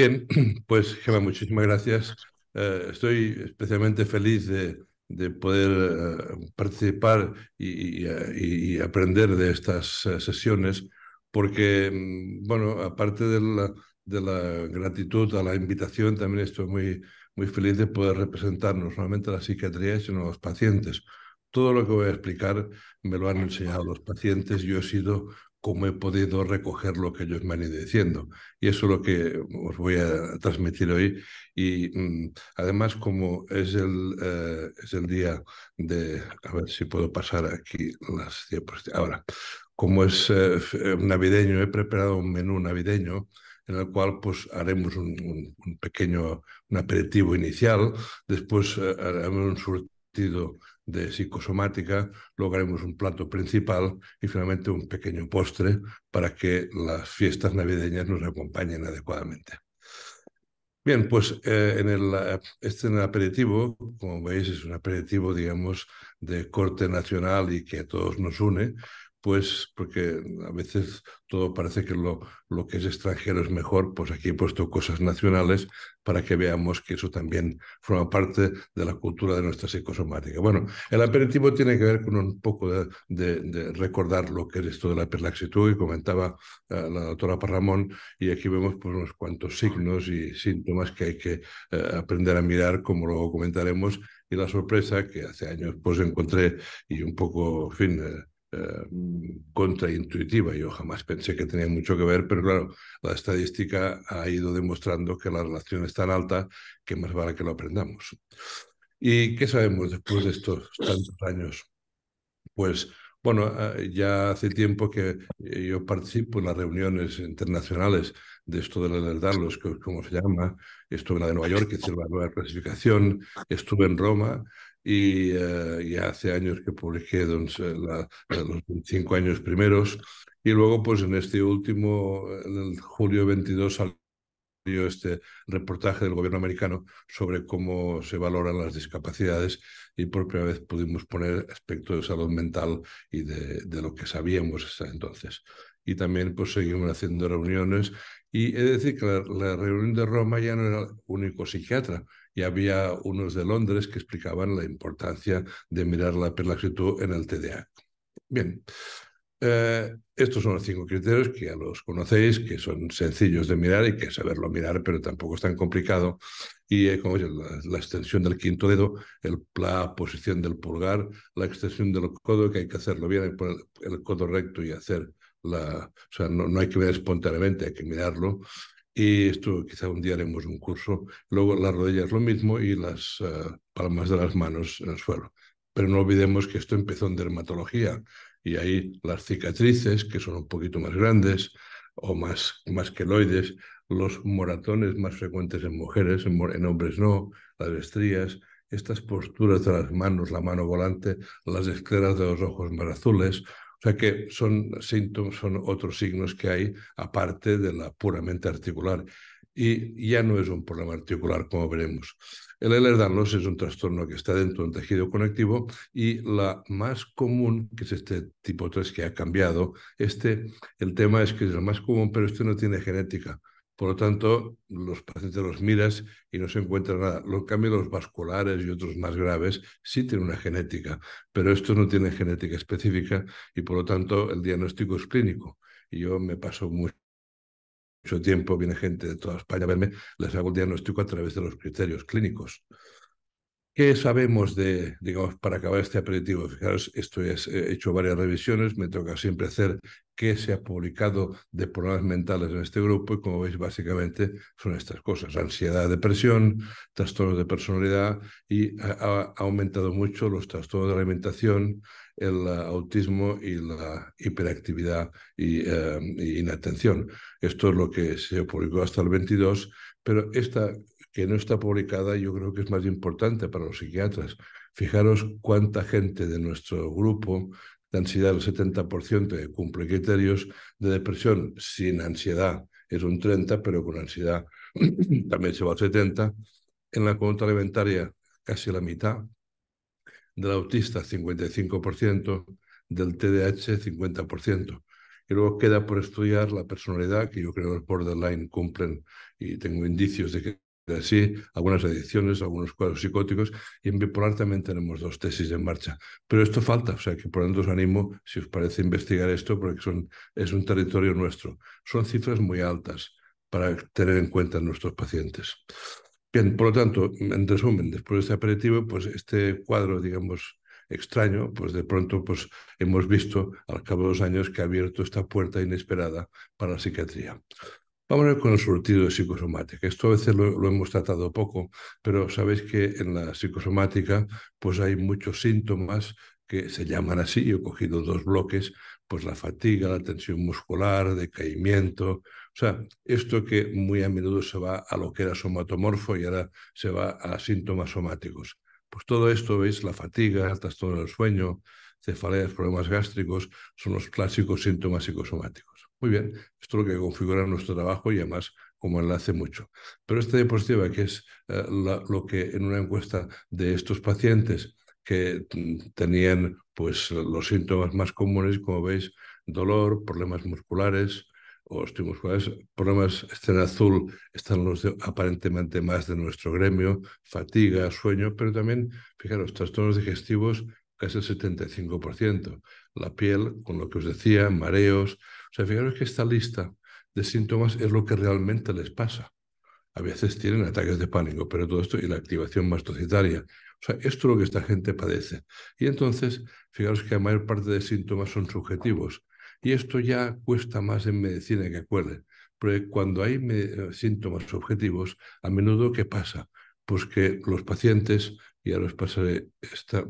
Bien, pues Gemma, muchísimas gracias. Eh, estoy especialmente feliz de, de poder eh, participar y, y, aprender de estas eh, sesiones, porque, mm, bueno, aparte de la, de la gratitud a la invitación, también estoy muy, muy feliz de poder representar no solamente la psiquiatría, sino a los pacientes. Todo lo que voy a explicar me lo han enseñado los pacientes. Yo he sido cómo he podido recoger lo que ellos me han ido diciendo. Y eso es lo que os voy a transmitir hoy. Y mm, además, como es el, eh, es el día de... A ver si puedo pasar aquí las diapositivas. Ahora, como es eh, navideño, he preparado un menú navideño en el cual pues haremos un, pequeño un aperitivo inicial, después eh, haremos un surtido de psicosomática, lograremos un plato principal y finalmente un pequeño postre para que las fiestas navideñas nos acompañen adecuadamente. Bien, pues eh, en el, este el aperitivo, como veis, es un aperitivo, digamos, de corte nacional y que a todos nos une, pues porque a veces todo parece que lo, lo, que es extranjero es mejor, pues aquí he puesto cosas nacionales para que veamos que eso también forma parte de la cultura de nuestra psicosomática. Bueno, el aperitivo tiene que ver con un poco de, recordar lo que es esto de la perlaxitud, y comentaba eh, la doctora Parramón, y aquí vemos pues, unos cuantos signos y síntomas que hay que eh, aprender a mirar, como luego comentaremos, y la sorpresa que hace años pues encontré y un poco, en fin... Eh, Em, contraintuitiva. Yo jamás pensé que tenía mucho que ver, pero claro, la estadística ha ido demostrando que la relación es tan alta que más vale que lo aprendamos. ¿Y qué sabemos después de estos tantos años? Pues bueno, eh, ya hace tiempo que eh, yo participo en las reuniones internacionales de esto de del que como se llama. Estuve en la de Nueva York, que es la nueva clasificación, estuve en Roma y eh, ya hace años que publiqué los cinco años primeros y luego pues en este último, en el julio 22 salió este reportaje del gobierno americano sobre cómo se valoran las discapacidades y por primera vez pudimos poner aspectos de salud mental y de, lo que sabíamos hasta entonces. Y también pues seguimos haciendo reuniones y he de decir que la, la reunión de Roma ya no era el único psiquiatra, y había unos de Londres que explicaban la importancia de mirar la perlaxitud en el TDA. Bien, eh, estos son los cinco criterios que ya los conocéis, que son sencillos de mirar y que saberlo mirar, pero tampoco es tan complicado. Y eh, como es la, extensión del quinto dedo, el, la posición del pulgar, la extensión del codo, que hay que hacerlo bien, hay el codo recto y hacer la... O sea, no, no hay que ver espontáneamente, hay que mirarlo. Y esto quizá un día haremos un curso. Luego las rodillas lo mismo y las eh, palmas de las manos en el suelo. Pero no olvidemos que esto empezó en dermatología y ahí las cicatrices, que son un poquito más grandes o más, más queloides, los moratones más frecuentes en mujeres, en, en hombres no, las estrías, estas posturas de las manos, la mano volante, las escleras de los ojos más azules, o sea que son síntomas, son otros signos que hay aparte de la puramente articular. Y ya no es un problema articular, como veremos. El Ehlers-Danlos es un trastorno que está dentro de un tejido conectivo y la más común, que es este tipo 3 que ha cambiado, este, el tema es que es la más común, pero este no tiene genética. Por lo tanto, los pacientes los miras y no se encuentra nada. Los cambios vasculares y otros más graves sí tienen una genética, pero esto no tiene genética específica y por lo tanto el diagnóstico es clínico. Y yo me paso mucho tiempo viene gente de toda España a verme, les hago el diagnóstico a través de los criterios clínicos. ¿Qué sabemos de, digamos, para acabar este aperitivo? Fijaros, esto he hecho varias revisiones, me toca siempre hacer que se ha publicado de problemas mentales en este grupo y como veis básicamente son estas cosas, ansiedad, depresión, trastornos de personalidad y ha, aumentado mucho los trastornos de alimentación, el eh, autismo y la hiperactividad eh, y, inatención. Esto es lo que se publicó hasta el 22, pero esta que no está publicada yo creo que es más importante para los psiquiatras. Fijaros cuánta gente de nuestro grupo de ansiedad el 70% cumple criterios, de depresión sin ansiedad es un 30%, pero con ansiedad también se va al 70%, en la conducta alimentaria casi la mitad, del autista 55%, del TDAH 50%. Y luego queda por estudiar la personalidad, que yo creo que los borderline cumplen y tengo indicios de que así, algunas adicciones, algunos cuadros psicóticos, y en bipolar también tenemos dos tesis en marcha. Pero esto falta, o sea que por lo tanto os animo, si os parece, investigar esto, porque son, es un territorio nuestro. Son cifras muy altas para tener en cuenta nuestros pacientes. Bien, por lo tanto, en resumen, después de este aperitivo, pues este cuadro, digamos, extraño, pues de pronto pues, hemos visto al cabo de los años que ha abierto esta puerta inesperada para la psiquiatría. Vamos a ver con el surtido de psicosomática. Esto a veces lo, hemos tratado poco, pero sabéis que en la psicosomática pues hay muchos síntomas que se llaman así, yo he cogido dos bloques, pues la fatiga, la tensión muscular, decaimiento, o sea, esto que muy a menudo se va a lo que era somatomorfo y ahora se va a síntomas somáticos. Pues todo esto, veis, la fatiga, el trastorno del sueño, cefaleas, problemas gástricos, son los clásicos síntomas psicosomáticos. Muy bien, esto es lo que configura nuestro trabajo y además como enlace mucho. Pero esta diapositiva, que es eh, lo que en una encuesta de estos pacientes que mm, tenían pues, los síntomas más comunes, como veis, dolor, problemas musculares, o musculares, problemas, en azul, están los aparentemente más de nuestro gremio, fatiga, sueño, pero también, fijaros, trastornos digestivos casi el 75%, la piel, con lo que os decía, mareos, o sea, fijaros que esta lista de síntomas es lo que realmente les pasa. A veces tienen ataques de pánico, pero todo esto y la activación mastocitaria. O sea, esto es lo que esta gente padece. Y entonces, fijaros que la mayor parte de síntomas son subjetivos. Y esto ya cuesta más en medicina que acuerden. Pero cuando hay eh, síntomas subjetivos, a menudo, ¿qué pasa? Pues que los pacientes, y ahora os pasaré esta,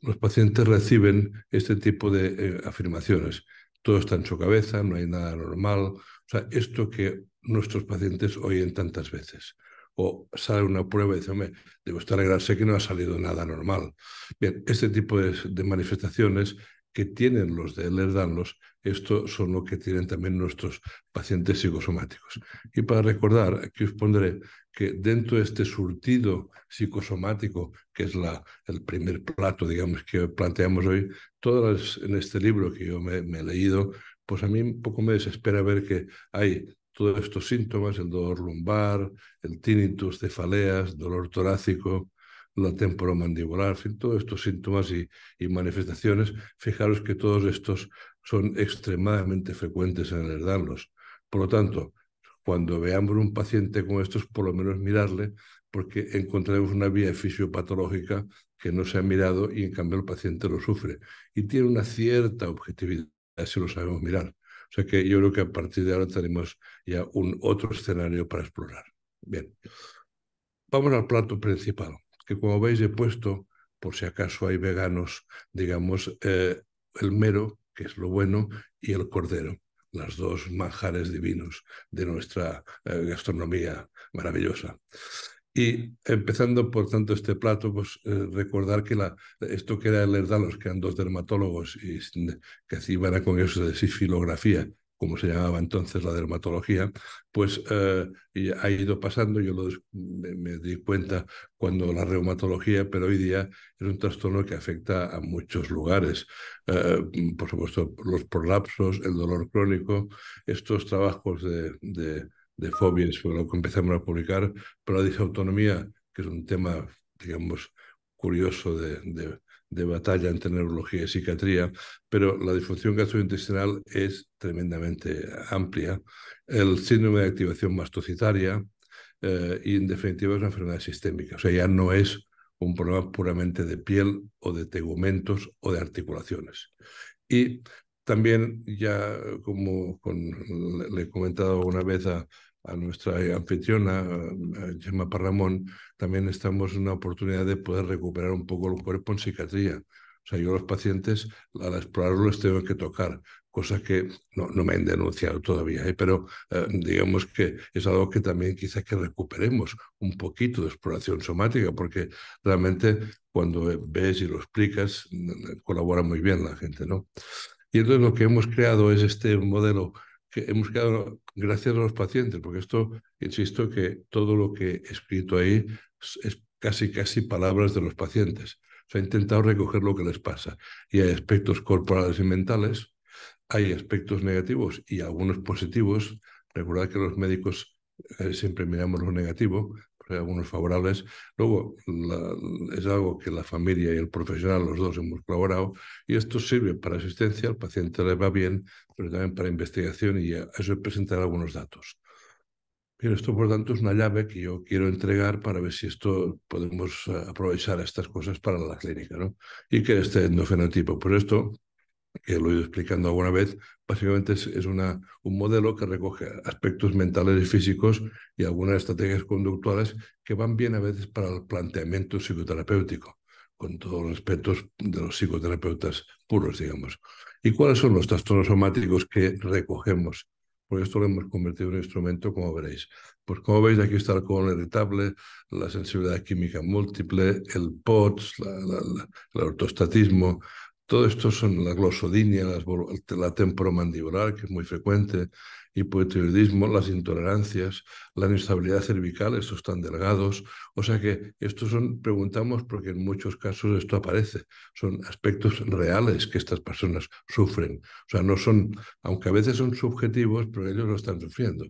los pacientes reciben este tipo de eh, afirmaciones todo está en su cabeza, no hay nada normal. O sea, esto que nuestros pacientes oyen tantas veces. O sale una prueba y dice, hombre, debo estar sé que no ha salido nada normal. Bien, este tipo de manifestaciones que tienen los de ehlers esto son lo que tienen también nuestros pacientes psicosomáticos. Y para recordar, aquí os pondré que dentro de este surtido psicosomático, que es la, el primer plato, digamos, que planteamos hoy, todas en este libro que yo me, he leído, pues a mí un poco me desespera ver que hay todos estos síntomas, el dolor lumbar, el tinnitus, cefaleas, dolor torácico, la temporomandibular, en fin, todos estos síntomas y, manifestaciones, fijaros que todos estos son extremadamente frecuentes en heredarlos. Por lo tanto, cuando veamos un paciente con estos, por lo menos mirarle, porque encontraremos una vía fisiopatológica que no se ha mirado y en cambio el paciente lo sufre. Y tiene una cierta objetividad si lo sabemos mirar. O sea que yo creo que a partir de ahora tenemos ya un otro escenario para explorar. Bien, vamos al plato principal que como veis he puesto, por si acaso hay veganos, digamos, eh, el mero, que es lo bueno, y el cordero, las dos manjares divinos de nuestra eh, gastronomía maravillosa. Y empezando por tanto este plato, pues eh, recordar que la, esto que era el herdalos, que eran dos dermatólogos y que así iban a eso de sifilografía, como se llamaba entonces la dermatología, pues eh, ha ido pasando, yo me, di cuenta cuando la reumatología, pero hoy día es un trastorno que afecta a muchos lugares. Eh, mm, por supuesto, los prolapsos, el dolor crónico, estos trabajos de, de, de fobias, lo que empezamos a publicar, pero la disautonomía, que es un tema, digamos, curioso de de batalla entre neurología y psiquiatría, pero la disfunción gastrointestinal es tremendamente amplia. El síndrome de activación mastocitaria eh, y, en definitiva, es una enfermedad sistémica. O sea, ya no es un problema puramente de piel o de tegumentos o de articulaciones. Y también ya, como le he comentado una vez a, a nuestra eh, anfitriona, eh, eh, Gemma Parramón, también estamos en una oportunidad de poder recuperar un poco el cuerpo en psiquiatría. O sea, yo los pacientes al explorarlos, les tengo que tocar, cosa que no, no me han denunciado todavía, pero digamos que es algo que también quizás que recuperemos un poquito de exploración somática, porque realmente cuando ves y lo explicas, colabora muy bien la gente, ¿no? Y entonces lo que hemos creado es este modelo que hemos quedado gracias a los pacientes, porque esto, insisto, que todo lo que he escrito ahí es casi, casi palabras de los pacientes. Se ha intentado recoger lo que les pasa. Y hay aspectos corporales y mentales, hay aspectos negativos y algunos positivos. Recordad que los médicos eh, siempre miramos lo negativo, algunos favorables. Luego, es algo que la familia y el profesional, los dos hemos colaborado, y esto sirve para asistencia, al paciente le va bien, pero también para investigación y a eso presentar algunos datos. Bien, esto por tanto es una llave que yo quiero entregar para ver si esto podemos eh, aprovechar estas cosas para la clínica, ¿no? Y que este endofenotipo. Por esto que lo he ido explicando alguna vez, básicamente es, un modelo que recoge aspectos mentales y físicos y algunas estrategias conductuales que van bien a veces para el planteamiento psicoterapéutico, con todos los aspectos de los psicoterapeutas puros, digamos. ¿Y cuáles son los trastornos somáticos que recogemos? Por esto lo hemos convertido en un instrumento, como veréis. Pues como veis, aquí está el colon irritable, la sensibilidad química múltiple, el POTS, el ortostatismo, todo esto son la glosodinia, la temporomandibular, que es muy frecuente, hipotiroidismo, las intolerancias, la inestabilidad cervical, estos están delgados. O sea que estos son, preguntamos, porque en muchos casos esto aparece. Son aspectos reales que estas personas sufren. O sea, no son, aunque a veces son subjetivos, pero ellos lo están sufriendo.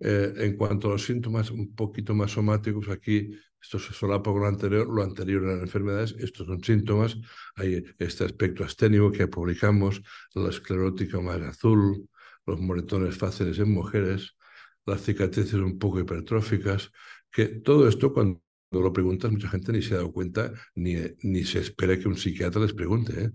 Eh, en cuanto a los síntomas un poquito más somáticos, aquí esto se solapa con lo anterior, lo anterior eran enfermedades, estos son síntomas, hay este aspecto asténico que publicamos, la esclerótica más azul, los moretones fáciles en mujeres, las cicatrices un poco hipertróficas, que todo esto cuando lo preguntas mucha gente ni se ha dado cuenta, ni, ni se espera que un psiquiatra les pregunte, ¿eh?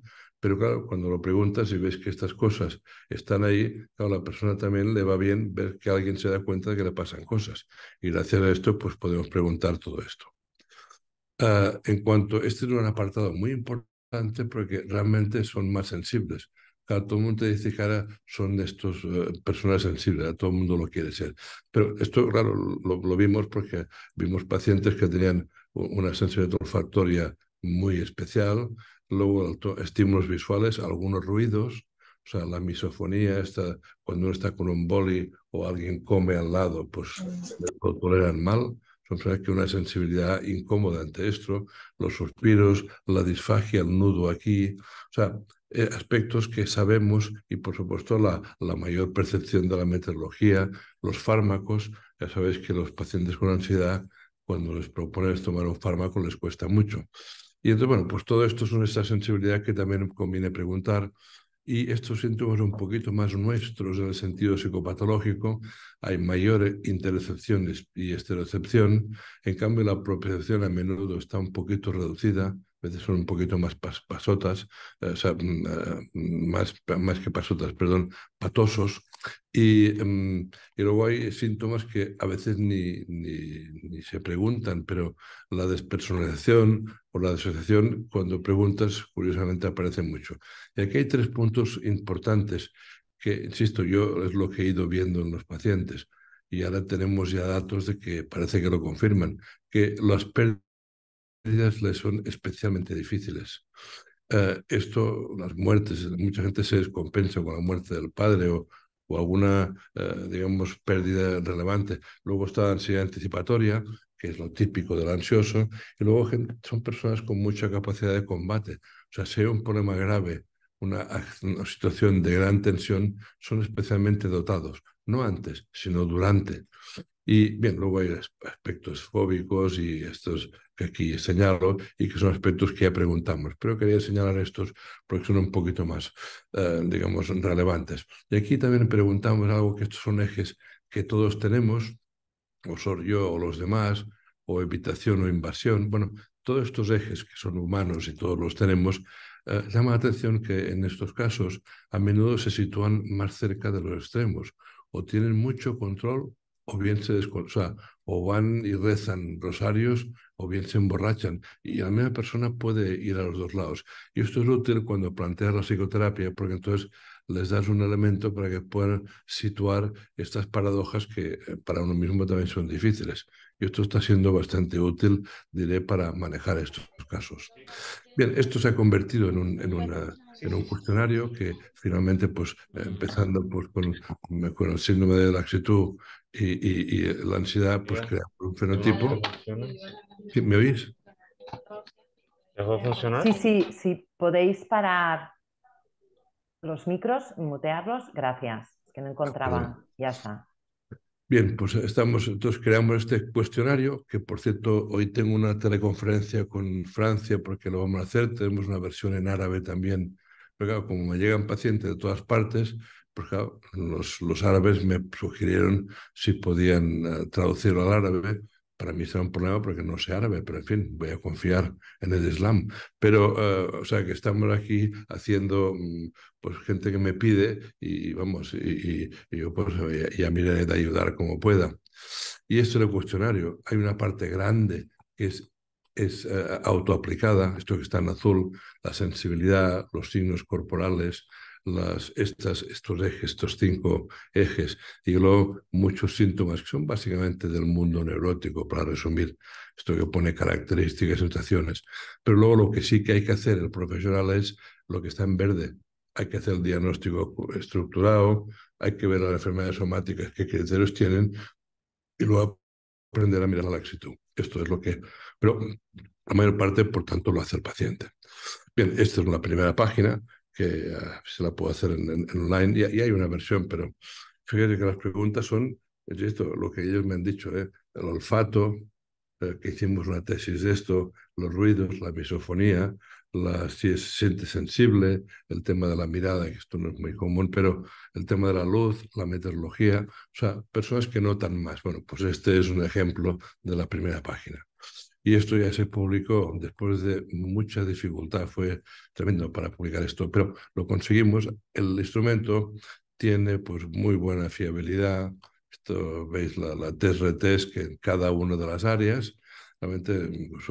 Pero claro, cuando lo preguntas y ves que estas cosas están ahí, a la persona también le va bien ver que alguien se da cuenta de que le pasan cosas. Y gracias a esto, pues podemos preguntar todo esto. Ah, en cuanto, este es un apartado muy importante porque realmente son más sensibles. todo el mundo te dice que ahora son estos eh, personas sensibles, a todo el mundo lo quiere ser. Pero esto, claro, lo, lo vimos porque vimos pacientes que tenían una sensibilidad olfactoria muy especial, luego estímulos visuales, algunos ruidos, o sea, la misofonía, cuando uno está con un boli o alguien come al lado, pues lo toleran mal, son que una sensibilidad incómoda ante esto, los suspiros, la disfagia, el nudo aquí, o sea, eh, aspectos que sabemos y por supuesto la, la mayor percepción de la meteorología, los fármacos, ya sabéis que los pacientes con ansiedad, cuando les proponen tomar un fármaco les cuesta mucho. Y entonces, bueno, pues todo esto es una sensibilidad que también conviene preguntar. Y estos síntomas son un poquito más nuestros en el sentido psicopatológico, hay mayor intercepción y esterocepción, en cambio la apropiación a menudo está un poquito reducida, a veces son un poquito más pasotas, eh, o sea, mm, eh, más, más que pasotas, perdón, patosos, Em, y, luego hay síntomas que a veces ni, ni, se preguntan, pero la despersonalización o la desociación, cuando preguntas, curiosamente aparece mucho. Y aquí hay tres puntos importantes que, insisto, yo es lo que he ido viendo en los pacientes. Y ahora tenemos ya datos de que parece que lo confirman, que las pérdidas les son especialmente difíciles. Eh, esto, las muertes, mucha gente se descompensa con la muerte del padre o o alguna, eh, digamos, pérdida relevante. Luego está la ansiedad anticipatoria, que es lo típico del ansioso, y luego son personas con mucha capacidad de combate. O sea, si hay un problema grave, una situación de gran tensión, son especialmente dotados, no antes, sino durante. Y bien, luego hay aspectos fóbicos y estos que aquí señalo y que son aspectos que ya preguntamos. Pero quería señalar estos porque son un poquito más, eh, digamos, relevantes. Y aquí también preguntamos algo que estos son ejes que todos tenemos, o soy yo o los demás, o evitación o invasión. Bueno, todos estos ejes que son humanos y todos los tenemos, eh, llama la atención que en estos casos a menudo se sitúan más cerca de los extremos o tienen mucho control o bien se, o o van y rezan rosarios o bien se emborrachan. Y la misma persona puede ir a los dos lados. Y esto es útil cuando planteas la psicoterapia, porque entonces les das un elemento para que puedan situar estas paradojas que eh, para uno mismo también son difíciles. Y esto está siendo bastante útil, diré, para manejar estos casos. Bien, esto se ha convertido en un, en una, en un cuestionario que finalmente, pues eh, empezando pues, con, con el síndrome de laxitud y, y, la ansiedad pues crea un fenotipo. ¿Me oís? funcionar? Sí, sí, sí. Podéis parar los micros, mutearlos. Gracias. Es que no encontraba. Ya está. Bien, pues estamos, entonces creamos este cuestionario, que por cierto hoy tengo una teleconferencia con Francia porque lo vamos a hacer, tenemos una versión en árabe también, pero claro, como me llegan pacientes de todas partes, porque los, árabes me sugirieron si podían eh, traducirlo al árabe. Para mí será un problema porque no sé árabe, pero en fin, voy a confiar en el Islam. Pero, eh, o sea, que estamos aquí haciendo, mm, pues, gente que me pide y vamos, y, y, y yo pues eh, ya, miraré de ayudar como pueda. Y esto el cuestionario, hay una parte grande que es es autoaplicada, esto que está en azul, la sensibilidad, los signos corporales, las, estas, estos ejes, estos cinco ejes, y luego muchos síntomas que son básicamente del mundo neurótico, para resumir esto que pone características y situaciones. Pero luego lo que sí que hay que hacer el profesional es lo que está en verde. Hay que hacer el diagnóstico estructurado, hay que ver las enfermedades somáticas, qué criterios tienen, y luego aprender a mirar la actitud. Esto es lo que... Pero la mayor parte, por tanto, lo hace el paciente. Bien, esta es una primera página que ah, se la puedo hacer en, online y, hay una versión, pero fíjate que las preguntas son, es esto, lo que ellos me han dicho, ¿eh? el olfato, eh, que hicimos una tesis de esto, los ruidos, la misofonía, la, si se siente sensible, el tema de la mirada, que esto no es muy común, pero el tema de la luz, la meteorología, o sea, personas que notan más. Bueno, pues este es un ejemplo de la primera página y esto ya se publicó después de mucha dificultad, fue tremendo para publicar esto, pero lo conseguimos, el instrumento tiene pues muy buena fiabilidad, esto veis la, la test que en cada una de las áreas, realmente nos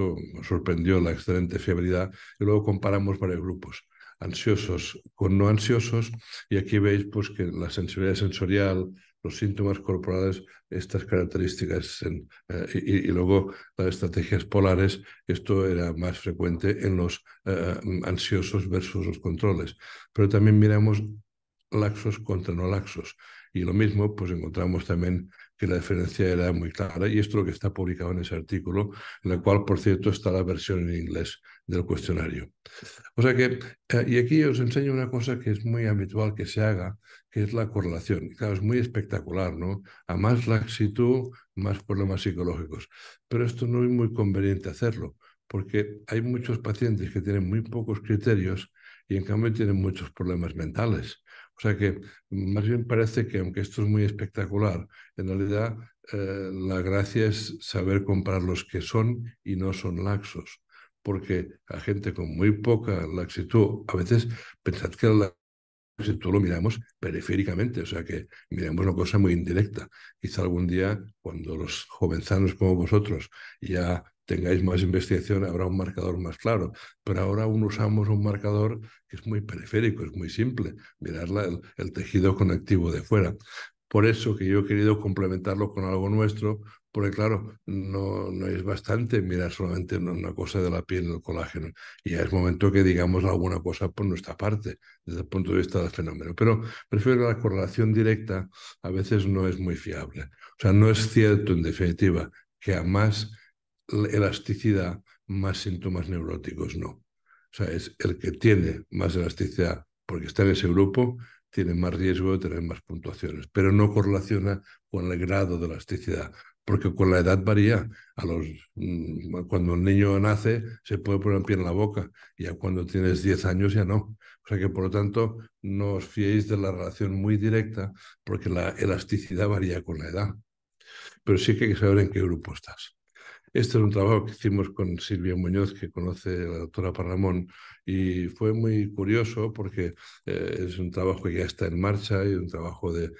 sorprendió la excelente fiabilidad y luego comparamos varios grupos ansiosos con no ansiosos y aquí veis pues que la sensibilidad sensorial los síntomas corporales, estas características. Eh, y, luego las estrategias polares, esto era más frecuente en los eh, eh, ansiosos versus los controles. Pero también miramos laxos contra no laxos. Y lo mismo, pues encontramos también la diferencia era muy clara, y esto es lo que está publicado en ese artículo, en el cual, por cierto, está la versión en inglés del cuestionario. O sea que, eh, y aquí os enseño una cosa que es muy habitual que se haga, que es la correlación. claro, es muy espectacular, ¿no? A más laxitud, más problemas psicológicos. Pero esto no es muy conveniente hacerlo, porque hay muchos pacientes que tienen muy pocos criterios y en cambio tienen muchos problemas mentales. O sea que más bien parece que aunque esto es muy espectacular, en realidad eh, la gracia es saber comprar los que son y no son laxos, porque a gente con muy poca laxitud, a veces pensad que la laxitud lo miramos periféricamente, o sea que miramos una cosa muy indirecta. Quizá algún día, cuando los jovenzanos como vosotros ya tengáis más investigación habrá un marcador más claro, pero ahora aún usamos un marcador que es muy periférico, es muy simple, mirar el, tejido conectivo de fuera. Por eso que yo he querido complementarlo con algo nuestro, porque claro, no, no es bastante mirar solamente una cosa de la piel, el colágeno, y ya es momento que digamos alguna cosa por nuestra parte, desde el punto de vista del fenómeno. Pero prefiero la correlación directa a veces no es muy fiable. O sea, no es cierto en definitiva que a más elasticidad más síntomas neuróticos, no. O sea, es el que tiene más elasticidad porque está en ese grupo, tiene más riesgo de tener más puntuaciones, pero no correlaciona con el grado de elasticidad, porque con la edad varía. A los, mm, cuando un niño nace se puede poner un pie en la boca, y a cuando tienes 10 años ya no. O sea que por lo tanto no os fiéis de la relación muy directa, porque la elasticidad varía con la edad. Pero sí que hay que saber en qué grupo estás. Este es un trabajo que hicimos con Silvia Muñoz, que conoce la doctora Parramón, y fue muy curioso porque eh, es un trabajo que ya está en marcha y un trabajo de,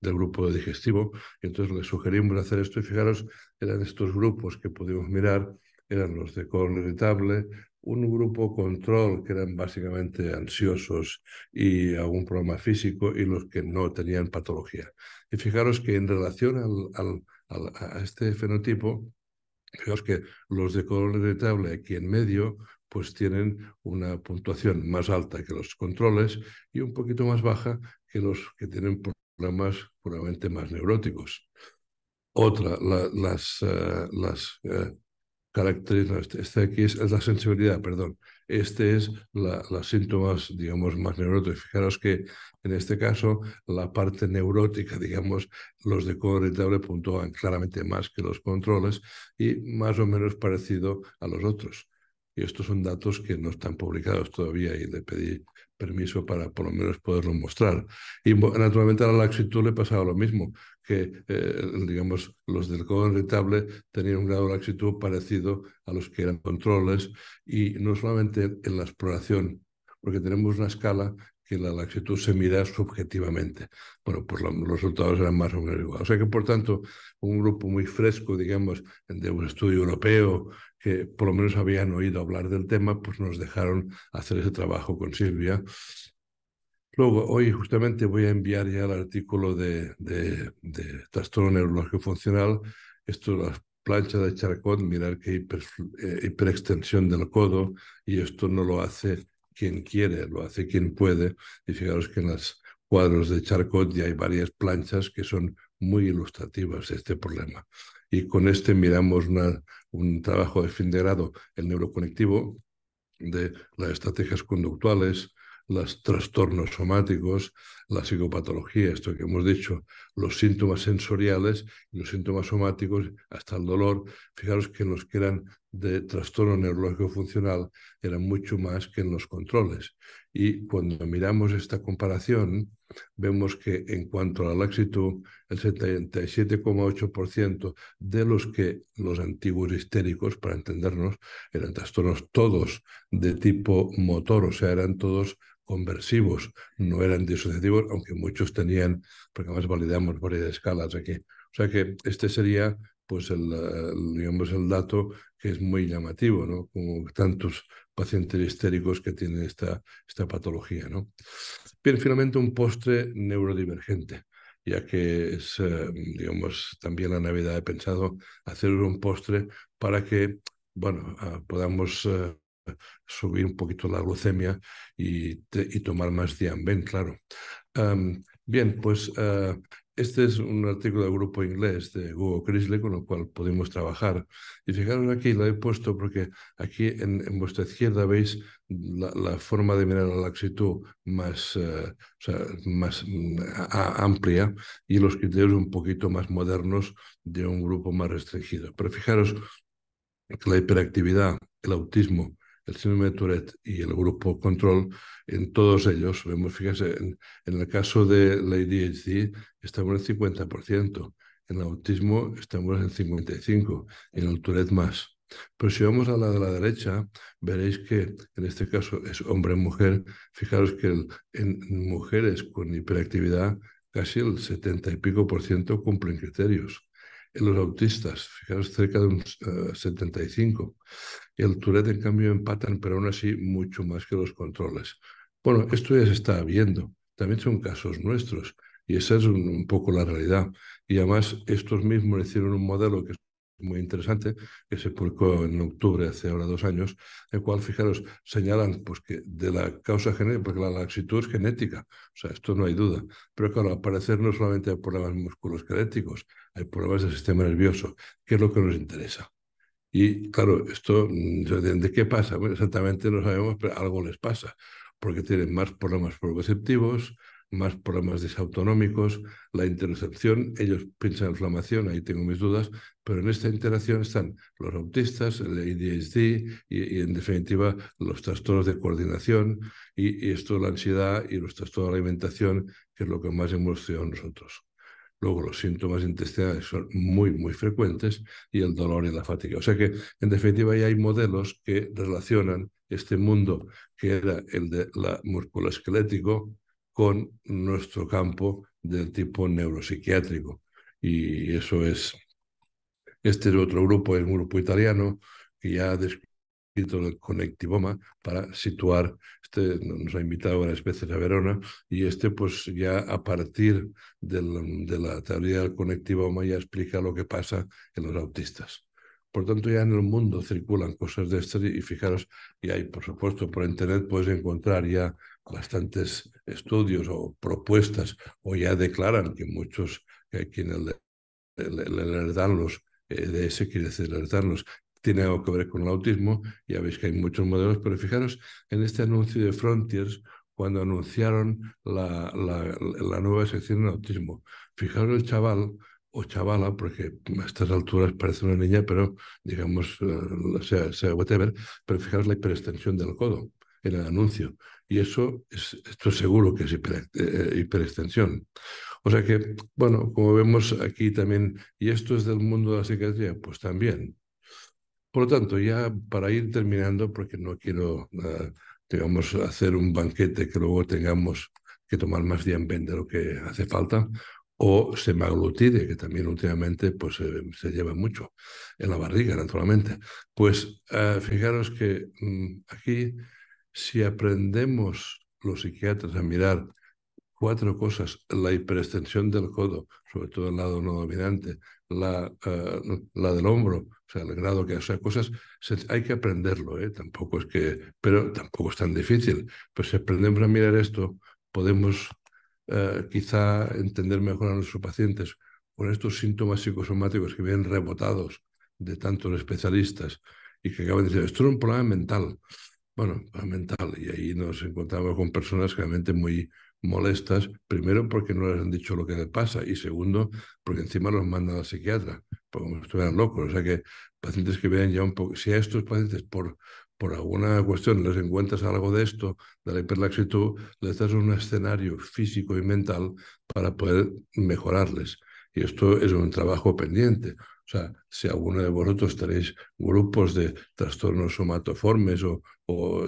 del grupo digestivo. entonces le sugerimos hacer esto y fijaros, eran estos grupos que pudimos mirar, eran los de colon irritable, un grupo control que eran básicamente ansiosos y algún problema físico y los que no tenían patología. Y fijaros que en relación al, al, a este fenotipo, Fijaos que los de color de tabla aquí en medio pues tienen una puntuación más alta que los controles y un poquito más baja que los que tienen problemas puramente más neuróticos. Otra, las, eh, las eh, características, esta este aquí es la sensibilidad, perdón. Este es la, los síntomas, digamos, más neuróticos. Fijaros que en este caso la parte neurótica, digamos, los de color puntúan claramente más que los controles y más o menos parecido a los otros. Y estos son datos que no están publicados todavía y le pedí permiso para por lo menos poderlo mostrar. Y naturalmente a la laxitud le pasaba lo mismo, que eh, digamos los del codo irritable tenían un grado de laxitud parecido a los que eran controles y no solamente en la exploración, porque tenemos una escala que la laxitud se mira subjetivamente. Bueno, pues los resultados eran más o menos iguales. O sea que, por tanto, un grupo muy fresco, digamos, de un estudio europeo, que por lo menos habían oído hablar del tema, pues nos dejaron hacer ese trabajo con Silvia. Luego, hoy justamente voy a enviar ya el artículo de, de, trastorno neurológico funcional. Esto, las planchas de Charcot, mirar qué hiper, extensión eh, hiperextensión del codo, y esto no lo hace quien quiere, lo hace quien puede. Y fijaros que en los cuadros de Charcot ya hay varias planchas que son muy ilustrativas de este problema. Y con este miramos un trabajo de fin de grado, el neuroconectivo, de las estrategias conductuales, los trastornos somáticos, la psicopatología, esto que hemos dicho, los síntomas sensoriales los síntomas somáticos, hasta el dolor. Fijaros que nos quedan de trastorno neurológico funcional eran mucho más que en los controles. Y cuando miramos esta comparación, vemos que en cuanto a la laxitud, el 77,8% de los que los antiguos histéricos, para entendernos, eran trastornos todos de tipo motor, o sea, eran todos conversivos, no eran disociativos, aunque muchos tenían, porque además validamos varias escalas aquí. O sea que este sería pues el, digamos, el dato que es muy llamativo, ¿no? Como tantos pacientes histéricos que tienen esta, esta patología, ¿no? Bien, finalmente un postre neurodivergente, ya que es, eh, digamos, también la Navidad he pensado hacer un postre para que, bueno, ah, podamos... Eh, subir un poquito la glucemia y, y tomar más diamben, claro. bien, pues eh, este es un artículo del grupo inglés de Hugo Chrisley con el cual podemos trabajar. Y fijaros aquí, lo he puesto porque aquí en, vuestra izquierda veis la, forma de mirar la laxitud más, eh, más mm, amplia y los criterios un poquito más modernos de un grupo más restringido. Pero fijaros que la hiperactividad, el autismo, el síndrome de Tourette y el grupo control, en todos ellos, vemos, fíjense en, el caso de la ADHD estamos en el 50%, en el autismo estamos en el 55%, en el Tourette más. Pero si vamos a la de la derecha, veréis que en este caso es hombre-mujer. Fijaros que en mujeres con hiperactividad casi el 70 y pico por ciento cumplen criterios. En los autistas, fijaros, cerca de un 75. Eh, el Tourette, en cambio, empatan, pero aún así mucho más que los controles. Bueno, esto ya se está viendo. También son casos nuestros. Y esa es un, poco la realidad. Y además, estos mismos hicieron un modelo que es muy interesante, que se publicó en octubre, hace ahora dos años, el cual, fijaros, señalan pues, que de la causa genética, porque la laxitud es genética, o sea, esto no hay duda, pero claro, al parecer no solamente hay problemas musculoesqueléticos, hay problemas del sistema nervioso, que es lo que nos interesa. Y claro, esto, mm, ¿de qué pasa? exactamente no sabemos, pero algo les pasa, porque tienen más problemas proprioceptivos, más problemas desautonómicos, la intercepción, ellos piensan inflamación, ahí tengo mis dudas, pero en esta interacción están los autistas, el ADHD y, en definitiva los trastornos de coordinación y, esto esto la ansiedad y los trastornos de alimentación, que es lo que más hemos estudiado nosotros. Luego los síntomas intestinales son muy, muy frecuentes y el dolor y la fatiga. O sea que, en definitiva, ya hay modelos que relacionan este mundo que era el de la esquelético con nuestro campo del tipo neuropsiquiátrico. Y eso es, este es otro grupo, es un grupo italiano que ya ha descrito el conectivoma para situar este, nos ha invitado varias veces a Verona y este pues ya a partir de la teoría del conectivo ya explica lo que pasa en los autistas. Por tanto, ya en el mundo circulan cosas de este y fijaros, y hay, por supuesto, por Internet puedes encontrar ya bastantes estudios o propuestas o ya declaran que muchos, que quienes le, dan los EDS, eh, quiere decir, le tiene algo que ver con el autismo. Ya veis que hay muchos modelos, pero fijaros en este anuncio de Frontiers cuando anunciaron la, la, nueva sección en autismo. Fijaros el chaval o chavala, porque a estas alturas parece una niña, pero digamos, eh, sea, whatever, pero fijaros la hiperextensión del codo en el anuncio. Y eso, es, esto seguro que es eh, hiperextensión. O sea que, bueno, como vemos aquí también, y esto es del mundo de la psiquiatría, pues también. Por lo tanto, ya para ir terminando, porque no quiero, hacer un banquete que luego tengamos que tomar más tiempo de lo que hace falta, o semaglutide, que también últimamente pues, eh, se lleva mucho en la barriga, naturalmente. Pues eh, fijaros que mm, aquí, si aprendemos los psiquiatras a mirar cuatro cosas. La hiperextensión del codo, sobre todo el lado no dominante, la, eh, la del hombro, o sea, el grado que... O cosas, hay que aprenderlo, ¿eh? Tampoco es que... Pero tampoco es tan difícil. Pero pues si aprendemos a mirar esto, podemos eh, quizá entender mejor a nuestros pacientes con estos síntomas psicosomáticos que vienen rebotados de tantos especialistas y que acaban de decir, esto es un problema mental. Bueno, mental. Y ahí nos encontramos con personas realmente muy molestas, primero porque no les han dicho lo que les pasa y segundo porque encima los mandan al psiquiatra, como si estuvieran locos. O sea que pacientes que vean ya un poco, si a estos pacientes por, por alguna cuestión les encuentras algo de esto, de la hiperlaxitud, les das un escenario físico y mental para poder mejorarles. Y esto es un trabajo pendiente. O sea, si alguno de vosotros tenéis grupos de trastornos somatoformes o,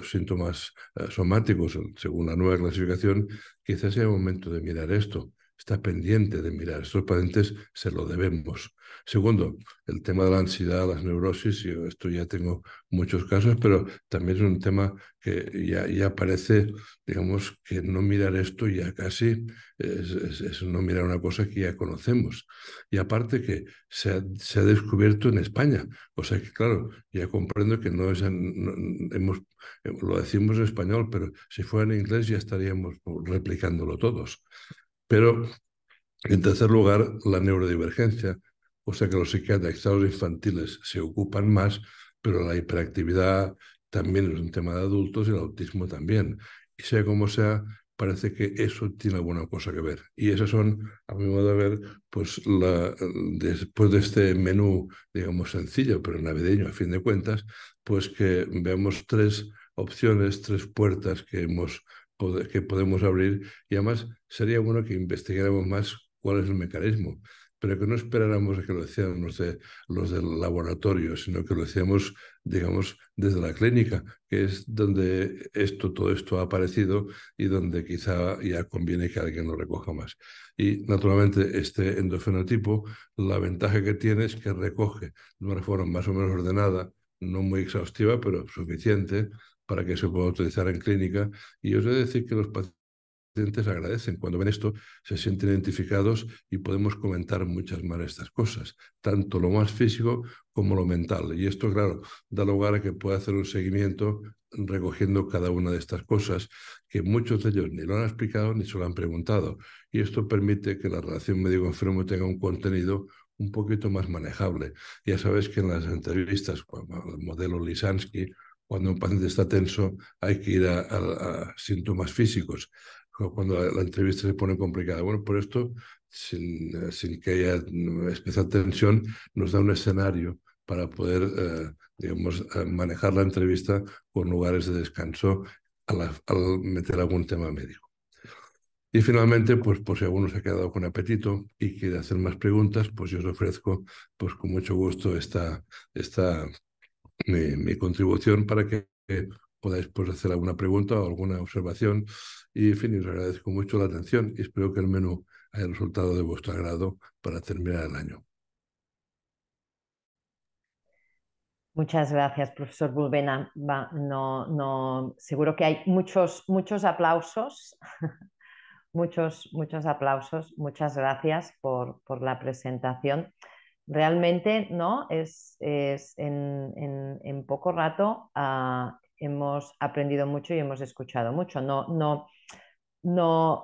síntomas eh, somáticos, según la nueva clasificación, quizás sea el momento de mirar esto está pendiente de mirar. Estos pacientes se lo debemos. Segundo, el tema de la ansiedad, las neurosis, y esto ya tengo muchos casos, pero también es un tema que ya, ya parece, digamos, que no mirar esto ya casi es, no mirar una cosa que ya conocemos. Y aparte que se ha, descubierto en España, o sea que claro, ya comprendo que no es, lo decimos en español, pero si fuera en inglés ya estaríamos replicándolo todos. Pero, en tercer lugar, la neurodivergencia, o sea que los psiquiatras infantiles se ocupan más, pero la hiperactividad también es un tema de adultos y el autismo también. Y sea como sea, parece que eso tiene alguna cosa que ver. Y esas son, a mi modo de ver, pues la, después de este menú, digamos, sencillo, pero navideño a fin de cuentas, pues que vemos tres opciones, tres puertas que hemos que podemos abrir y además sería bueno que investigáramos más cuál es el mecanismo, pero que no esperáramos a que lo decían los, de, los del laboratorio, sino que lo decíamos, digamos, desde la clínica, que es donde esto, todo esto ha aparecido y donde quizá ya conviene que alguien lo recoja más. Y naturalmente este endofenotipo, la ventaja que tiene es que recoge de una forma más o menos ordenada, no muy exhaustiva, pero suficiente, para que se pueda utilizar en clínica. Y os voy a decir que los pacientes agradecen cuando ven esto, se sienten identificados y podemos comentar muchas más estas cosas, tanto lo más físico como lo mental. Y esto, claro, da lugar a que pueda hacer un seguimiento recogiendo cada una de estas cosas que muchos de ellos ni lo han explicado ni se lo han preguntado. Y esto permite que la relación médico-enfermo tenga un contenido un poquito más manejable. Ya sabéis que en las entrevistas, el modelo Lisansky, cuando un paciente está tenso hay que ir a, síntomas físicos. Cuando la, entrevista se pone complicada. Bueno, por esto, sin, eh, que haya mm, especial tensión, nos da un escenario para poder, eh, digamos, eh, manejar la entrevista con lugares de descanso al, meter algún tema médico. Y finalmente, pues por si alguno se ha quedado con apetito y quiere hacer más preguntas, pues yo os ofrezco, pues con mucho gusto, esta, esta mi, contribución para que eh, podáis pues, hacer alguna pregunta o alguna observación. Y, en fin, os agradezco mucho la atención y espero que el menú haya resultado de vuestro agrado para terminar el año. Muchas gracias, profesor Bulbena. no, no, seguro que hay muchos, muchos aplausos, muchos, muchos aplausos. Muchas gracias por la presentación realmente, ¿no? Es, en, poco rato ah, hemos aprendido mucho y hemos escuchado mucho. No, no, no,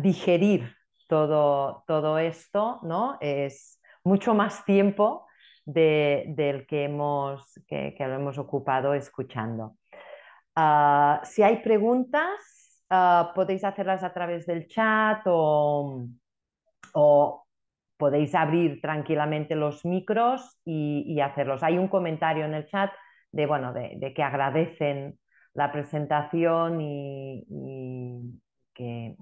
digerir todo, todo esto, ¿no? Es mucho más tiempo del que hemos, hemos ocupado escuchando. Ah, si hay preguntas, ah, podéis hacerlas a través del chat o podéis abrir tranquilamente los micros y, hacerlos. Hay un comentario en el chat de, bueno, de, que agradecen la presentación y, que,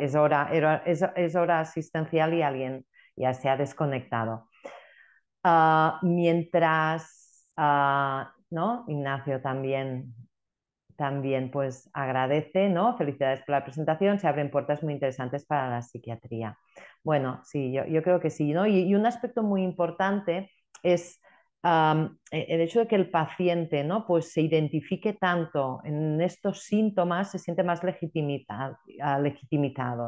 es, hora, es, hora asistencial y alguien ya se ha desconectado. Ah, mientras, ah, ¿no? Ignacio también también pues agradece, ¿no? Felicidades por la presentación, se abren puertas muy interesantes para la psiquiatría. Bueno, sí, yo, creo que sí, ¿no? Y, un aspecto muy importante es e, el hecho de que el paciente, ¿no? Pues se identifique tanto en estos síntomas, se siente más legitimita, ah,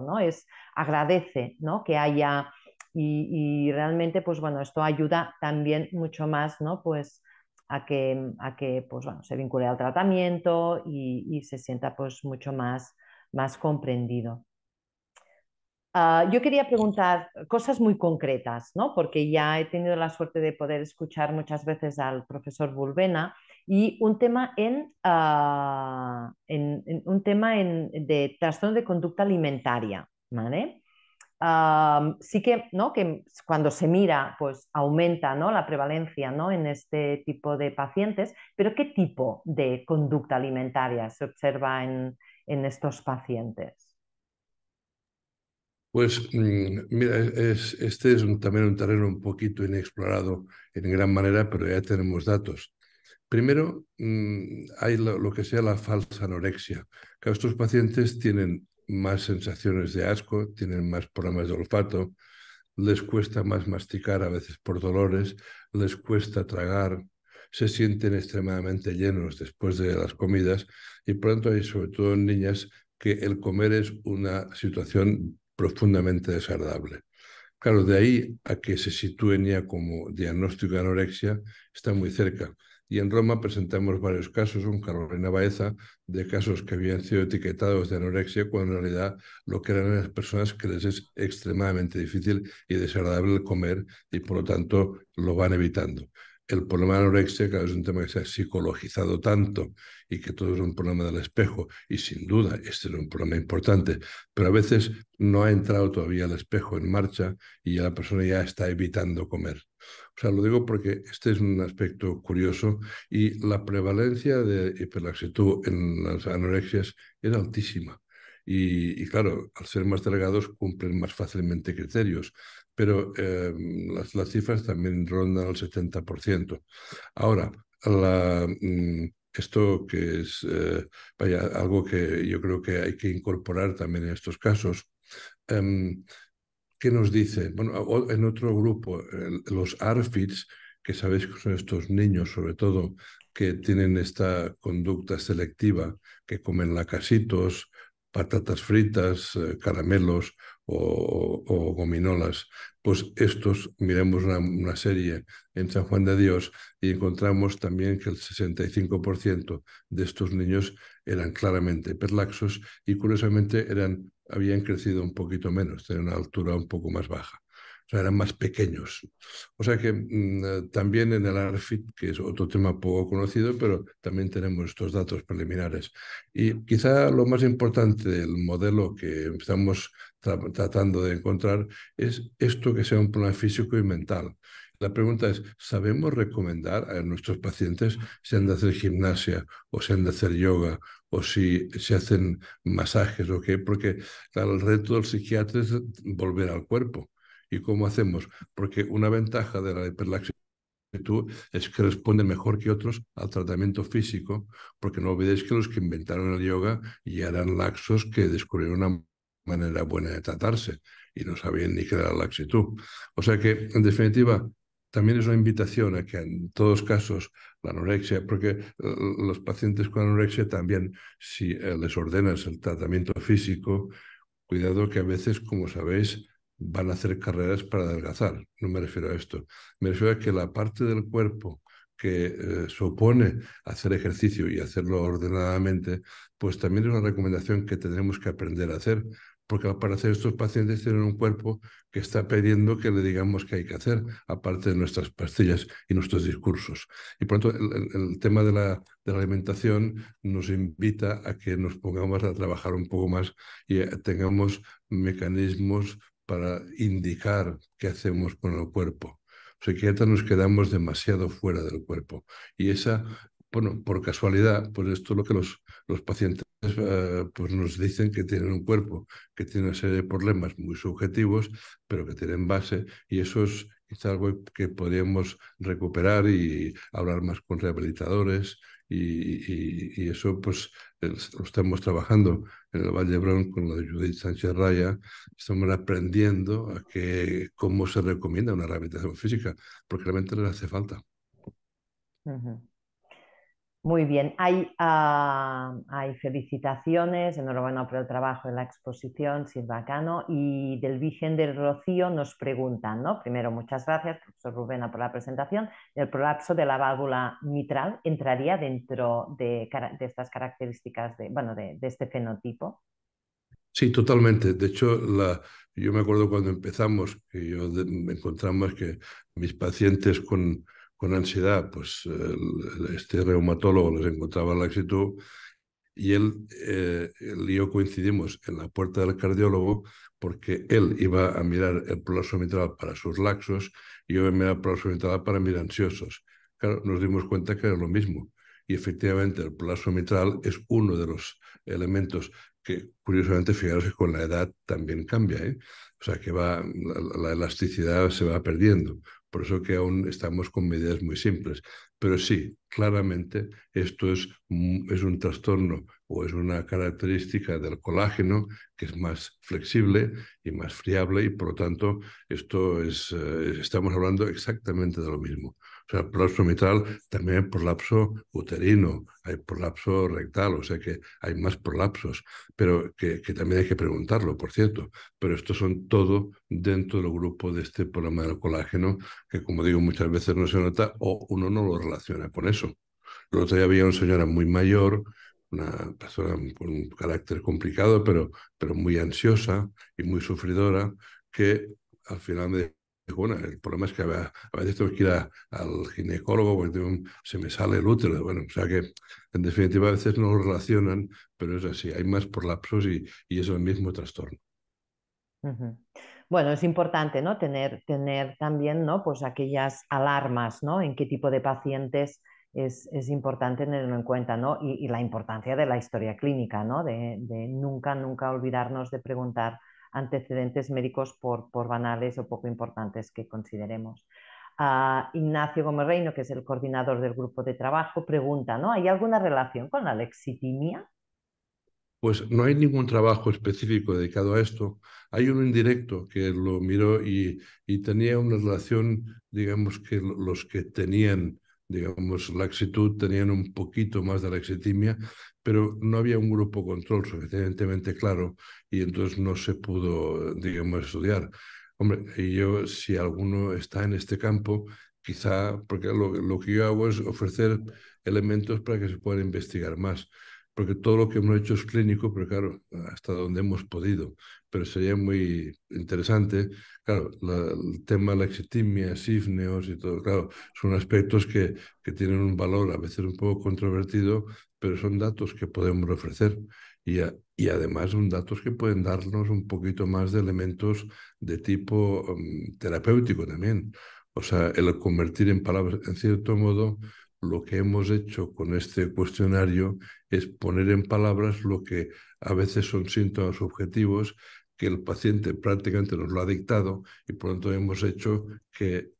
¿no? Es, agradece, ¿no? Que haya, y, y, realmente, pues bueno, esto ayuda también mucho más, ¿no? Pues a que, pues, se vincule al tratamiento y, se sienta pues, mucho más, más comprendido. Ah, yo quería preguntar cosas muy concretas, ¿no? porque ya he tenido la suerte de poder escuchar muchas veces al profesor Bulbena y un tema, en, ah, un tema en, de trastorno de conducta alimentaria. ¿vale? sí que, ¿no? que cuando se mira, pues aumenta ¿no? la prevalencia ¿no? en este tipo de pacientes, pero ¿qué tipo de conducta alimentaria se observa en, estos pacientes? Pues mm, mira, este es también un terreno un poquito inexplorado en gran manera, pero ya tenemos datos. Primero, mm, hay lo, que sea la falsa anorexia. Que estos pacientes tienen más sensaciones de asco, tienen más problemas de olfato, les cuesta más masticar a veces por dolores, les cuesta tragar, se sienten extremadamente llenos después de las comidas y por lo tanto hay sobre todo en niñas que el comer es una situación profundamente desagradable. Claro, de ahí a que se sitúen ya como diagnóstico de anorexia está muy cerca y en Roma presentamos varios casos, un Carolina Baeza, de casos que habían sido etiquetados de anorexia, cuando en realidad lo que eran las personas que les es extremadamente difícil y desagradable comer y por lo tanto lo van evitando. El problema de anorexia, que es un tema que se ha psicologizado tanto y que todo es un problema del espejo, y sin duda este es un problema importante, pero a veces no ha entrado todavía el espejo en marcha y la persona ya está evitando comer. O sea, lo digo porque este es un aspecto curioso y la prevalencia de hiperlaxitud en las anorexias es altísima. Y, claro, al ser más delgados cumplen más fácilmente criterios, pero em, las, cifras también rondan al 70%. Ahora, mm, esto que es eh, vaya, algo que yo creo que hay que incorporar también en estos casos. Em, ¿Qué nos dice? Bueno, en otro grupo, los ARFIDs, que sabéis que son estos niños, sobre todo, que tienen esta conducta selectiva, que comen lacasitos, patatas fritas, eh, caramelos o, gominolas. Pues estos, miremos una serie en San Juan de Dios y encontramos también que el 65% de estos niños eran claramente perlaxos y curiosamente eran habían crecido un poquito menos, tenían una altura un poco más baja. O sea, eran más pequeños. O sea que mm, eh, también en el ARFID, que es otro tema poco conocido, pero también tenemos estos datos preliminares. Y quizá lo más importante del modelo que estamos tratando de encontrar es esto que sea un plan físico y mental. La pregunta es, ¿sabemos recomendar a nuestros pacientes si han de hacer gimnasia o si han de hacer yoga o si se hacen masajes o qué, porque el reto del psiquiatra es volver al cuerpo. ¿Y cómo hacemos? Porque una ventaja de la hiperlaxitud es que responde mejor que otros al tratamiento físico, porque no olvidéis que los que inventaron el yoga ya eran laxos que descubrieron una manera buena de tratarse y no sabían ni qué era la laxitud. O sea que, en definitiva, también es una invitación a que en todos casos la anorexia, porque eh, los pacientes con anorexia también, si eh, les ordenas el tratamiento físico, cuidado que a veces, como sabéis, van a hacer carreras para adelgazar. No me refiero a esto. Me refiero a que la parte del cuerpo que eh, se opone a hacer ejercicio y hacerlo ordenadamente, pues también es una recomendación que tenemos que aprender a hacer, porque al parecer estos pacientes tienen un cuerpo que está pidiendo que le digamos qué hay que hacer, aparte de nuestras pastillas y nuestros discursos. Y por tanto, el, tema de la, alimentación nos invita a que nos pongamos a trabajar un poco más y eh, tengamos mecanismos para indicar qué hacemos con el cuerpo. ya nos quedamos demasiado fuera del cuerpo y esa bueno, por casualidad, pues esto es lo que los, los pacientes eh, pues nos dicen que tienen un cuerpo, que tiene una serie de problemas muy subjetivos, pero que tienen base, y eso es algo que podríamos recuperar y hablar más con rehabilitadores, y, eso pues lo estamos trabajando en el Valle de con la de Judith Sánchez Raya, estamos aprendiendo a que, cómo se recomienda una rehabilitación física, porque realmente le hace falta. Ajá muy bien, hay, ah, hay felicitaciones, enhorabuena por el trabajo en la exposición, Silvacano, y del Virgen del Rocío nos preguntan, ¿no? Primero, muchas gracias, profesor Rubena, por la presentación. ¿El prolapso de la válvula mitral entraría dentro de, estas características, de, bueno, de, este fenotipo? Sí, totalmente. De hecho, yo me acuerdo cuando empezamos, que yo me encontramos que mis pacientes con con ansiedad, pues este reumatólogo les encontraba laxitud y eh, él, y yo coincidimos en la puerta del cardiólogo porque él iba a mirar el plazo mitral para sus laxos y yo iba a mirar el plazo mitral para mirar ansiosos. Claro, nos dimos cuenta que era lo mismo. Y efectivamente el plazo mitral es uno de los elementos que curiosamente, fijaros que con la edad también cambia. ¿eh? O sea que va, la elasticidad se va perdiendo. Por eso que aún estamos con medidas muy simples. Pero sí, claramente esto es, es un trastorno o es una característica del colágeno que es más flexible y más friable y por lo tanto esto es, eh, estamos hablando exactamente de lo mismo. O sea, prolapso mitral también prolapso uterino, hay prolapso rectal, o sea que hay más prolapsos, pero que, también hay que preguntarlo, por cierto. Pero estos son todo dentro del grupo de este problema del colágeno, que como digo muchas veces no se nota o uno no lo relaciona con eso. El otro día había una señora muy mayor una persona con un carácter complicado, pero, pero muy ansiosa y muy sufridora, que al final me bueno, el problema es que a, veces tengo que ir al ginecólogo porque se me sale el útero. Bueno, o sea que en definitiva a veces no lo relacionan, pero es así, hay más prolapsos y, y es el mismo trastorno. Bueno, es importante ¿no? tener, tener también pues aquellas alarmas ¿no? en qué tipo de pacientes es, importante tenerlo en cuenta ¿no? y, la importancia de la historia clínica, ¿no? de nunca, nunca olvidarnos de preguntar antecedentes médicos por, por banales o poco importantes que consideremos. Ignacio Gómez que es el coordinador del grupo de trabajo, pregunta, ¿no? ¿Hay alguna relación con la lexitimia? Pues no hay ningún trabajo específico dedicado a esto. Hay uno indirecto que lo miró y, y tenía una relación, digamos que los que tenían digamos, laxitud, tenían un poquito más de laxitimia, pero no había un grupo control suficientemente claro y entonces no se pudo, digamos, estudiar. Hombre, yo, si alguno está en este campo, quizá, porque lo, lo que yo hago es ofrecer elementos para que se pueda investigar más porque todo lo que hemos hecho es clínico, pero claro, hasta donde hemos podido. Pero sería muy interesante, claro, el tema de la exitimia, sífneos y todo, claro, son aspectos que, que tienen un valor a veces un poco controvertido, pero son datos que podemos ofrecer y, y además son datos que pueden darnos un poquito más de elementos de tipo mm, terapéutico también. O sea, el convertir en palabras, en cierto modo, lo que hemos hecho con este cuestionario es poner en palabras lo que a veces son síntomas objetivos que el paciente prácticamente nos lo ha dictado y por lo tanto hemos hecho que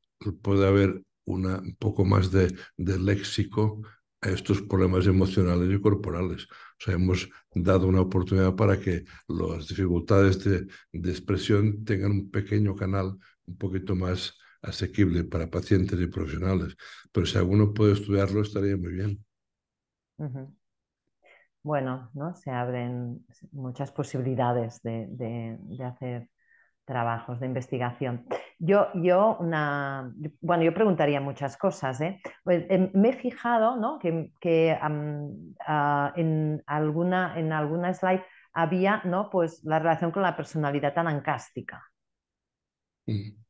pueda haber una, un poco más de, léxico a estos problemas emocionales y corporales. O sea, hemos dado una oportunidad para que las dificultades de, de expresión tengan un pequeño canal un poquito más asequible para pacientes y profesionales. Pero si alguno puede estudiarlo, estaría muy bien. Bueno, ¿no? se abren muchas posibilidades de, hacer trabajos de investigación. Yo, yo, una, bueno, yo preguntaría muchas cosas. ¿eh? Pues, em, me he fijado ¿no? que, en, alguna, en alguna slide había ¿no? pues, la relación con la personalidad anancástica. Mm.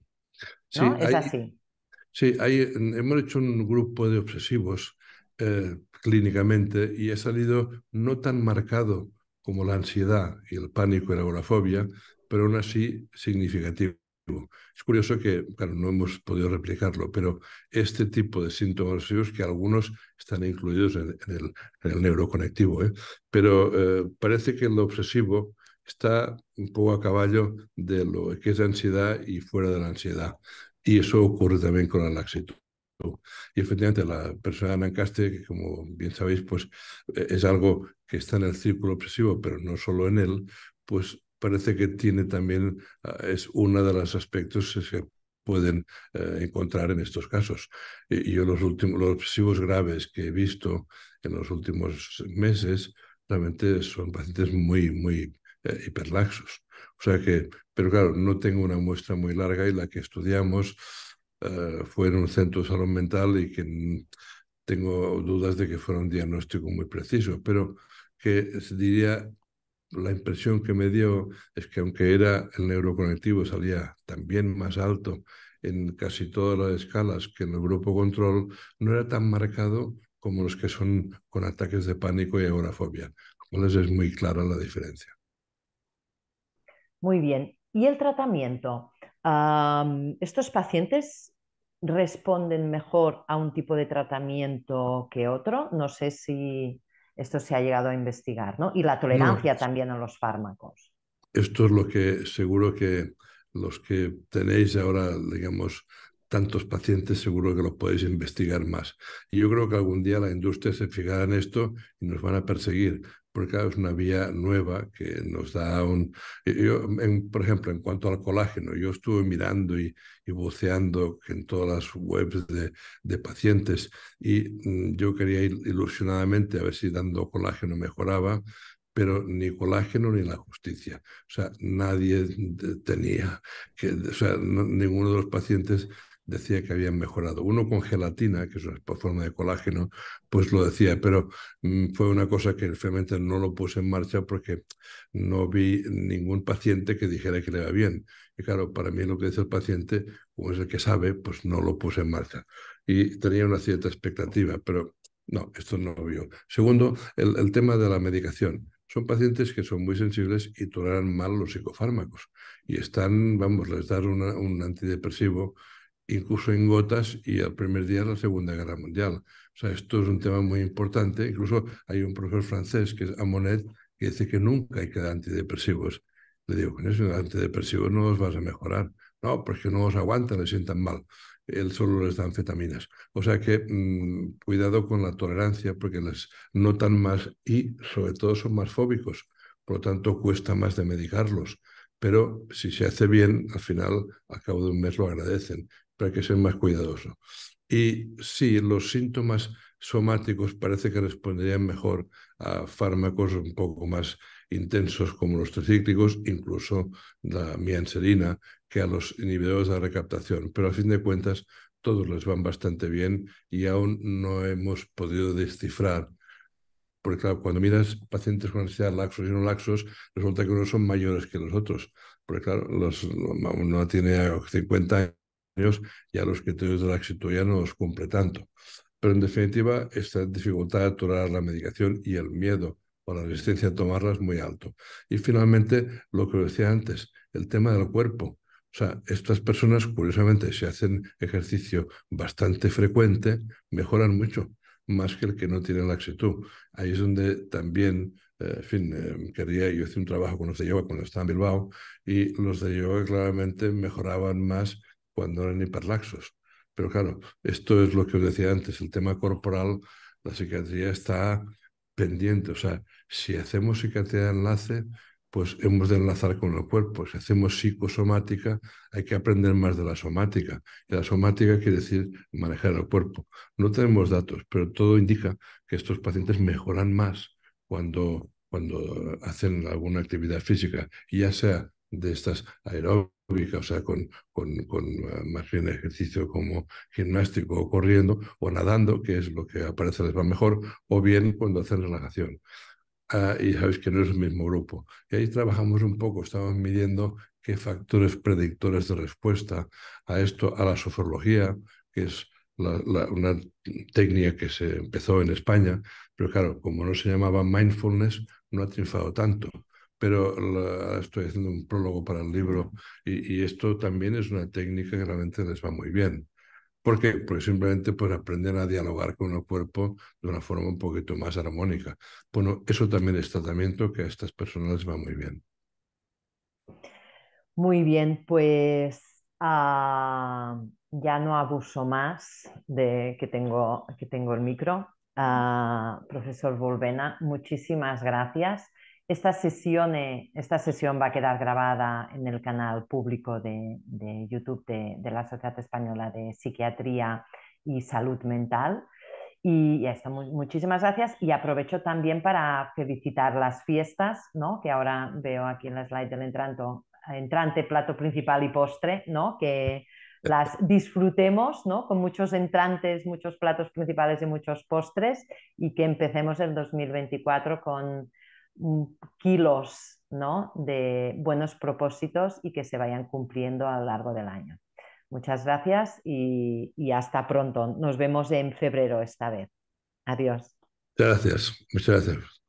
Sí, hemos hecho un grupo de obsesivos eh, clínicamente y ha salido no tan marcado como la ansiedad y el pánico y la agorafobia, pero aún así significativo. Es curioso que, claro, no hemos podido replicarlo, pero este tipo de síntomas obsesivos, que algunos están incluidos en, el, neuroconectivo, ¿eh? pero eh, parece que el obsesivo está un poco a caballo de lo que es ansiedad y fuera de la ansiedad. Y eso ocurre también con la laxitud. Y efectivamente la persona de Lancaster, que como bien sabéis, pues e, es algo que está en el círculo obsesivo, pero no solo en él, pues parece que tiene también, ah, es uno de los aspectos que se pueden eh, encontrar en estos casos. Y, yo los últimos, los obsesivos graves que he visto en los últimos meses, realmente son pacientes muy, muy eh, hiperlaxos. O sea que, pero claro, no tengo una muestra muy larga y la que estudiamos eh, fue en un centro de salud mental y que mm, tengo dudas de que fuera un diagnóstico muy preciso, pero que diría la impresión que me dio es que aunque era el neuroconectivo salía también más alto en casi todas las escalas que en el grupo control, no era tan marcado como los que son con ataques de pánico y agorafobia, es muy clara la diferencia. Muy bien. ¿Y el tratamiento? ¿Estos pacientes responden mejor a un tipo de tratamiento que otro? No sé si esto se ha llegado a investigar, ¿no? Y la tolerancia también a los fármacos. Esto es lo que seguro que los que tenéis ahora, digamos, tantos pacientes, seguro que lo podéis investigar más. Y yo creo que algún día la industria se fijará en esto y nos van a perseguir, porque es una vía nueva que nos da un... por ejemplo, en cuanto al colágeno, yo estuve mirando y, buceando en todas las webs de, pacientes y mm, yo quería ir ilusionadamente a ver si dando colágeno mejoraba, pero ni colágeno ni la justicia. O sea, nadie tenía, que, o sea, ninguno de los pacientes decía que habían mejorado. Uno con gelatina, que es una forma de colágeno, pues lo decía, pero mm, fue una cosa que realmente no lo puse en marcha porque no vi ningún paciente que dijera que le va bien. Y claro, para mí lo que dice el paciente, como es el que sabe, pues no lo puse en marcha. Y tenía una cierta expectativa, pero no, esto no lo vio. Segundo, el, tema de la medicación son pacientes que son muy sensibles y toleran mal los psicofármacos. Y están, vamos, les dan un antidepresivo incluso en gotas, y al primer día de la Segunda Guerra Mundial. O sea, esto es un tema muy importante. Incluso hay un profesor francés que es Amonet que dice que nunca hay que dar antidepresivos. Le digo, con eso, antidepresivos no los vas a mejorar. No, porque no los aguantan, les sientan mal. Él solo les da anfetaminas. O sea que mm, cuidado con la tolerancia porque les notan más y sobre todo son más fóbicos. Por lo tanto, cuesta más de medicarlos pero si se hace bien, al final, al cabo de un mes lo agradecen que ser más cuidadoso. Y sí, los síntomas somáticos parece que responderían mejor a fármacos un poco más intensos como los tricíclicos, incluso la mianserina, que a los inhibidores de recaptación. Pero a fin de cuentas, todos les van bastante bien y aún no hemos podido descifrar. Porque claro, cuando miras pacientes con ansiedad laxos y no laxos, resulta que unos son mayores que los otros. Porque claro, los, uno tiene 50 años y ya los criterios del éxito ya no los cumple tanto. Pero en definitiva, esta dificultad de aturar la medicación y el miedo o la resistencia a tomarla es muy alto. Y finalmente, lo que decía antes, el tema del cuerpo. O sea, estas personas, curiosamente, si hacen ejercicio bastante frecuente, mejoran mucho, más que el que no tiene laxitud. Ahí es donde también, eh, en fin, eh, quería, yo hice un trabajo con los de yoga cuando estaba en Bilbao, y los de yoga claramente mejoraban más cuando eran hiperlaxos. Pero claro, esto es lo que os decía antes, el tema corporal, la psiquiatría está pendiente. O sea, si hacemos psiquiatría de enlace, pues hemos de enlazar con el cuerpo. Si hacemos psicosomática, hay que aprender más de la somática. Y la somática quiere decir manejar el cuerpo. No tenemos datos, pero todo indica que estos pacientes mejoran más cuando, cuando hacen alguna actividad física, ya sea de estas aeróbicas, o sea, con, con, con, eh, más bien ejercicio como gimnástico o corriendo o nadando, que es lo que aparece les va mejor, o bien cuando hacen relajación. Ah, y sabéis que no es el mismo grupo. Y ahí trabajamos un poco, estábamos midiendo qué factores predictores de respuesta a esto, a la sofrología, que es una técnica que se empezó en España, pero claro, como no se llamaba mindfulness, no ha triunfado tanto pero estoy haciendo un prólogo para el libro y, esto también es una técnica que realmente les va muy bien. ¿Por qué? Pues simplemente aprenden a dialogar con el cuerpo de una forma un poquito más armónica. Bueno, eso también es tratamiento que a estas personas les va muy bien. Muy bien, pues ah, ya no abuso más de que tengo, que tengo el micro. Ah, profesor Volvena, muchísimas gracias. Esta sesión, eh, esta sesión va a quedar grabada en el canal público de, YouTube de, la Sociedad Española de Psiquiatría y Salud Mental. Y ya está, muchísimas gracias. Y aprovecho también para felicitar las fiestas, ¿no? que ahora veo aquí en la slide del entranto, entrante, plato principal y postre, ¿no? que las disfrutemos ¿no? con muchos entrantes, muchos platos principales y muchos postres y que empecemos el 2024 con kilos ¿no? de buenos propósitos y que se vayan cumpliendo a lo largo del año. Muchas gracias y, hasta pronto. Nos vemos en febrero esta vez. Adiós. gracias. Muchas gracias.